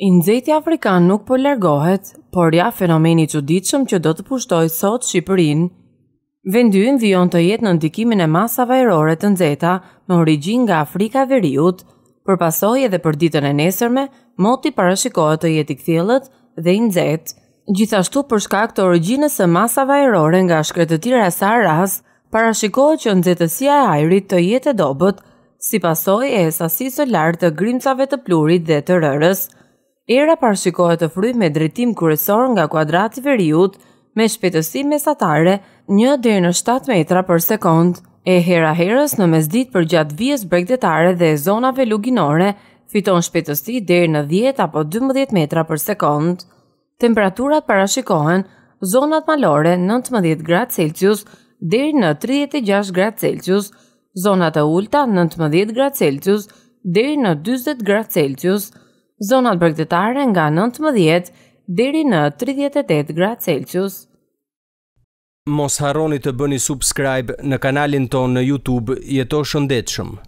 I afrikan nuk po largohet, por ja fenomeni i çuditshëm që do të pushtoj sot Shqipërinë. Vendi vion të jetë në ndikimin e masave ajrore të nxehta me origjinë nga Afrika Veriut, për pasojë edhe për ditën e nesërme, moti parashikohet të jetë i kthjellët dhe i nxehtë. Gjithashtu për shkak të origjinës së masave ajrore nga shkretëtira e Saharas, parashikohet që nxehtësia e ajrit të jetë e dobët, si pasojë e sasisë së lartë të grimcave të plurit dhe të rrës era parashikohet të fryt me drejtim kërësor nga kuadrati veriut me shpetësi mesatare një dhe në 7 metra për sekund, e hera herës në mesdit për gjatë vijës bregdetare dhe zonave luginore fiton shpetësi dhe në 10 apo 12 metra për sekund. Temperaturat parashikohen zonat malore 19 gradë Celsius dhe në 36 gradë Celsius, zonat e ulta 19 gradë Celsius dhe në 20 gradë Celsius, zonat bregdetare nga 19 deri në 38 gradë Celsius. Mos harroni të bëni subscribe në kanalin tonë në YouTube, jeto shëndetshëm.